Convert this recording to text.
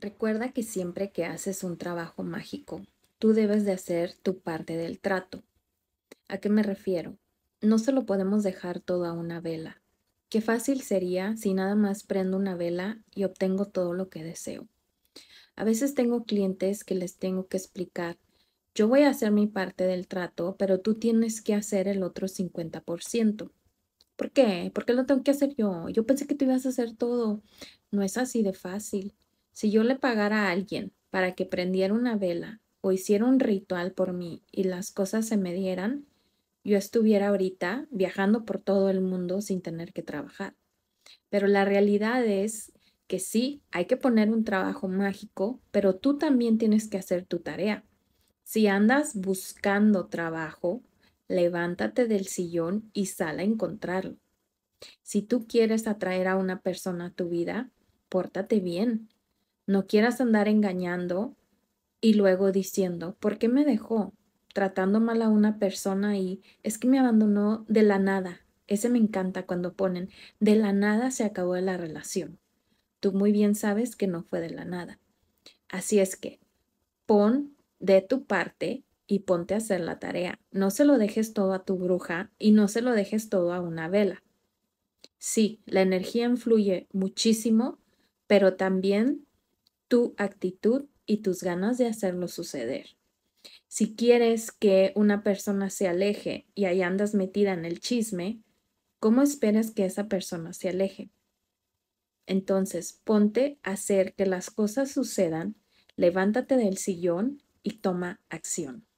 Recuerda que siempre que haces un trabajo mágico, tú debes de hacer tu parte del trato. ¿A qué me refiero? No se lo podemos dejar todo a una vela. Qué fácil sería si nada más prendo una vela y obtengo todo lo que deseo. A veces tengo clientes que les tengo que explicar, yo voy a hacer mi parte del trato, pero tú tienes que hacer el otro 50%. ¿Por qué? ¿Por qué lo tengo que hacer yo? Yo pensé que tú ibas a hacer todo. No es así de fácil. Si yo le pagara a alguien para que prendiera una vela o hiciera un ritual por mí y las cosas se me dieran, yo estuviera ahorita viajando por todo el mundo sin tener que trabajar. Pero la realidad es que sí, hay que poner un trabajo mágico, pero tú también tienes que hacer tu tarea. Si andas buscando trabajo, levántate del sillón y sal a encontrarlo. Si tú quieres atraer a una persona a tu vida, pórtate bien, no quieras andar engañando y luego diciendo, ¿por qué me dejó? Tratando mal a una persona y es que me abandonó de la nada. Ese me encanta cuando ponen, de la nada se acabó la relación. Tú muy bien sabes que no fue de la nada. Así es que pon de tu parte y ponte a hacer la tarea. No se lo dejes todo a tu bruja y no se lo dejes todo a una vela. Sí, la energía influye muchísimo, pero también tu actitud y tus ganas de hacerlo suceder. Si quieres que una persona se aleje y ahí andas metida en el chisme, ¿cómo esperas que esa persona se aleje? Entonces, ponte a hacer que las cosas sucedan, levántate del sillón y toma acción.